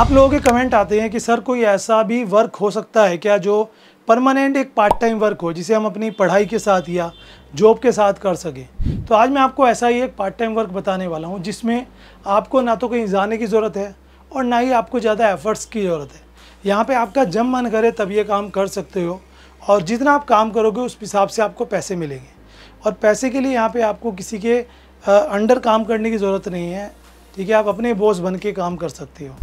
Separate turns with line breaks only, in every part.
आप लोगों के कमेंट आते हैं कि सर कोई ऐसा भी वर्क हो सकता है क्या जो परमानेंट एक पार्ट टाइम वर्क हो जिसे हम अपनी पढ़ाई के साथ या जॉब के साथ कर सकें तो आज मैं आपको ऐसा ही एक पार्ट टाइम वर्क बताने वाला हूँ जिसमें आपको ना तो कहीं जाने की ज़रूरत है और ना ही आपको ज़्यादा एफ़र्ट्स की ज़रूरत है यहाँ पर आपका जब मन करे तब ये काम कर सकते हो और जितना आप काम करोगे उस हिसाब से आपको पैसे मिलेंगे और पैसे के लिए यहाँ पर आपको किसी के अंडर काम करने की ज़रूरत नहीं है ठीक है आप अपने बॉस बन के काम कर सकते हो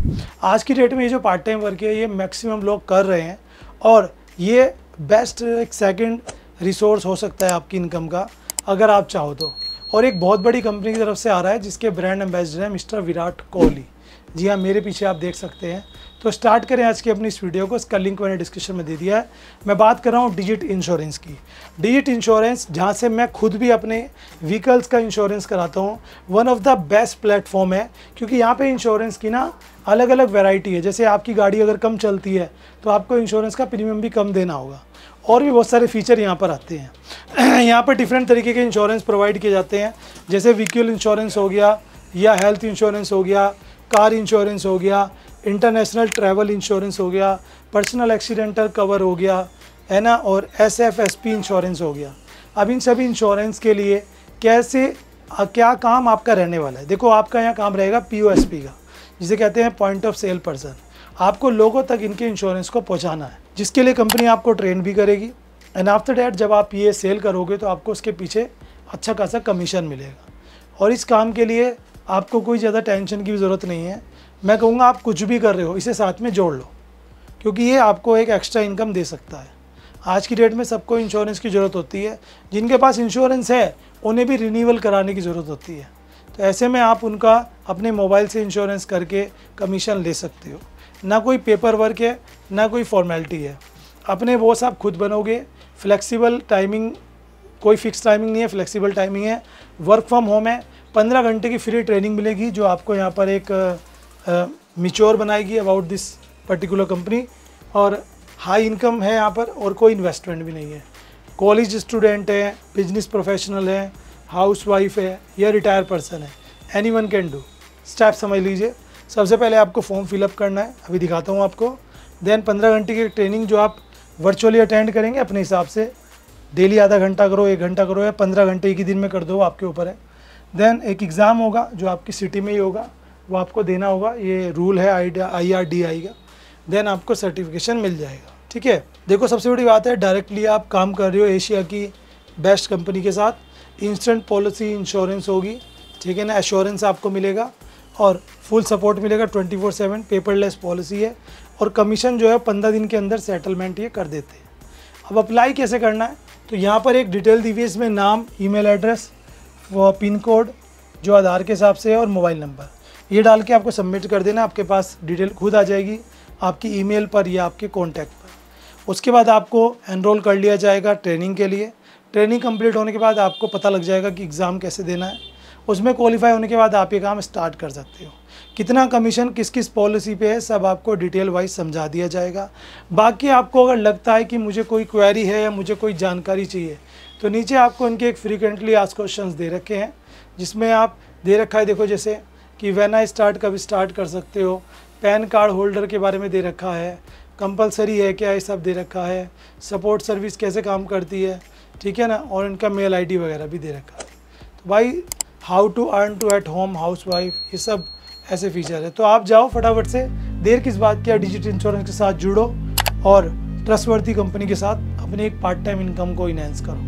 आज की डेट में ये जो पार्ट टाइम वर्क है ये मैक्सिमम लोग कर रहे हैं और ये बेस्ट एक सेकेंड रिसोर्स हो सकता है आपकी इनकम का अगर आप चाहो तो और एक बहुत बड़ी कंपनी की तरफ से आ रहा है जिसके ब्रांड एम्बेसडर हैं मिस्टर विराट कोहली जी हाँ मेरे पीछे आप देख सकते हैं तो स्टार्ट करें आज की अपनी इस वीडियो को इसका लिंक मैंने डिस्क्रिप्शन में दे दिया है मैं बात कर रहा हूँ डिजिट इंश्योरेंस की डिजिट इंश्योरेंस जहाँ से मैं खुद भी अपने व्हीकल्स का इंश्योरेंस कराता हूँ one of the best platform है क्योंकि यहाँ पे इंश्योरेंस की ना अलग अलग वेराइटी है जैसे आपकी गाड़ी अगर कम चलती है तो आपको इंश्योरेंस का प्रीमियम भी कम देना होगा और भी बहुत सारे फीचर यहाँ पर आते हैं यहाँ पर डिफरेंट तरीके के इंश्योरेंस प्रोवाइड किए जाते हैं जैसे व्हीकल इंश्योरेंस हो गया या हेल्थ इंश्योरेंस हो गया कार इंश्योरेंस हो गया इंटरनेशनल ट्रैवल इंश्योरेंस हो गया पर्सनल एक्सीडेंटल कवर हो गया है ना और S F S P insurance हो गया अब इन सभी इंश्योरेंस के लिए कैसे क्या काम आपका रहने वाला है देखो आपका यहाँ काम रहेगा पी ओ एस पी का जिसे कहते हैं पॉइंट ऑफ सेल पर्सन आपको लोगों तक इनके इंश्योरेंस को पहुँचाना है जिसके लिए कंपनी आपको ट्रेन भी करेगी एंड आफ्टर डैट जब आप ये सेल करोगे तो आपको उसके पीछे अच्छा खासा कमीशन मिलेगा और इस काम के लिए आपको कोई ज़्यादा टेंशन की भी ज़रूरत नहीं है मैं कहूँगा आप कुछ भी कर रहे हो इसे साथ में जोड़ लो क्योंकि ये आपको एक एक्स्ट्रा इनकम दे सकता है आज की डेट में सबको इंश्योरेंस की ज़रूरत होती है जिनके पास इंश्योरेंस है उन्हें भी रिन्यूअल कराने की ज़रूरत होती है तो ऐसे में आप उनका अपने मोबाइल से इंश्योरेंस करके कमीशन ले सकते हो ना कोई पेपर वर्क है ना कोई फॉर्मेलिटी है अपने बॉस आप खुद बनोगे फ्लेक्सिबल टाइमिंग कोई फिक्स टाइमिंग नहीं है फ्लेक्सिबल टाइमिंग है वर्क फ्रॉम होम है पंद्रह घंटे की फ्री ट्रेनिंग मिलेगी जो आपको यहाँ पर एक मिच्योर बनाएगी अबाउट दिस पर्टिकुलर कंपनी और हाई इनकम है यहाँ पर और कोई इन्वेस्टमेंट भी नहीं है कॉलेज स्टूडेंट है बिजनेस प्रोफेशनल है हाउस वाइफ है या रिटायर पर्सन है anyone can do step समझ लीजिए सबसे पहले आपको फॉर्म फिलअप करना है अभी दिखाता हूँ आपको देन पंद्रह घंटे की ट्रेनिंग जो आप वर्चुअली अटेंड करेंगे अपने हिसाब से डेली आधा घंटा करो एक घंटा करो या पंद्रह घंटे एक ही दिन में कर दो आपके ऊपर है देन एक एग्ज़ाम होगा जो आपकी सिटी में ही होगा वो आपको देना होगा ये रूल है आई आई आर डी आई का देन आपको सर्टिफिकेशन मिल जाएगा ठीक है देखो सबसे बड़ी बात है डायरेक्टली आप काम कर रहे हो एशिया की बेस्ट कंपनी के साथ इंस्टेंट पॉलिसी इंश्योरेंस होगी ठीक है ना एश्योरेंस आपको मिलेगा और फुल सपोर्ट मिलेगा 24/7 पेपरलेस पॉलिसी है और कमीशन जो है पंद्रह दिन के अंदर सेटलमेंट ये कर देते हैं अब अप्लाई कैसे करना है तो यहाँ पर एक डिटेल दी हुई है इसमें नाम ईमेल एड्रेस वो पिन कोड जो आधार के हिसाब से है और मोबाइल नंबर ये डाल के आपको सबमिट कर देना आपके पास डिटेल खुद आ जाएगी आपकी ईमेल पर या आपके कॉन्टैक्ट पर उसके बाद आपको एनरोल कर लिया जाएगा ट्रेनिंग के लिए ट्रेनिंग कंप्लीट होने के बाद आपको पता लग जाएगा कि एग्ज़ाम कैसे देना है उसमें क्वालिफाई होने के बाद आप ये काम स्टार्ट कर सकते हो कितना कमीशन किस किस पॉलिसी पे है सब आपको डिटेल वाइज समझा दिया जाएगा बाकी आपको अगर लगता है कि मुझे कोई क्वेरी है या मुझे कोई जानकारी चाहिए तो नीचे आपको इनके एक फ्रीक्वेंटली आज क्वेश्चन दे रखे हैं जिसमें आप दे रखा है देखो जैसे कि वैन आई स्टार्ट कब स्टार्ट कर सकते हो पैन कार्ड होल्डर के बारे में दे रखा है कंपलसरी है क्या ये सब दे रखा है सपोर्ट सर्विस कैसे काम करती है ठीक है ना और इनका मेल आईडी वगैरह भी दे रखा है तो भाई how to earn to at home housewife ये सब ऐसे फीचर है तो आप जाओ फटाफट से देर किस बात की डिजिटल इंश्योरेंस के साथ जुड़ो और ट्रस्टवर्ती कंपनी के साथ अपने एक पार्ट टाइम इनकम को इनहेंस करो